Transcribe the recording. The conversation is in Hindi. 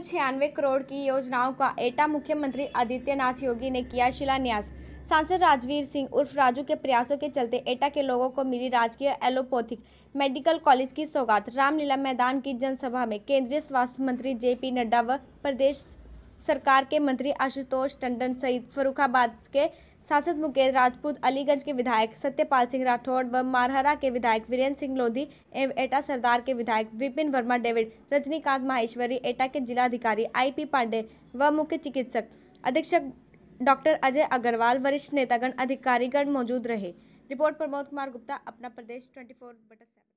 396 करोड़ की योजनाओं का एटा मुख्यमंत्री आदित्यनाथ योगी ने किया शिलान्यास सांसद राजवीर सिंह उर्फ राजू के प्रयासों के चलते एटा के लोगों को मिली राजकीय एलोपैथिक मेडिकल कॉलेज की सौगात रामलीला मैदान की जनसभा में केंद्रीय स्वास्थ्य मंत्री जेपी नड्डा व प्रदेश सरकार के मंत्री आशुतोष टंडन सहित फरुखाबाद के सांसद मुकेश राजपूत अलीगंज के विधायक सत्यपाल सिंह राठौड़ व मारहरा के विधायक वीरेंद्र सिंह लोधी एवं एटा सरदार के विधायक विपिन वर्मा डेविड रजनीकांत माहेश्वरी एटा के जिलाधिकारी आईपी पांडे व मुख्य चिकित्सक अधीक्षक डॉक्टर अजय अग्रवाल वरिष्ठ नेतागण अधिकारीगण मौजूद रहे रिपोर्ट प्रमोद कुमार गुप्ता अपना प्रदेश ट्वेंटी फोर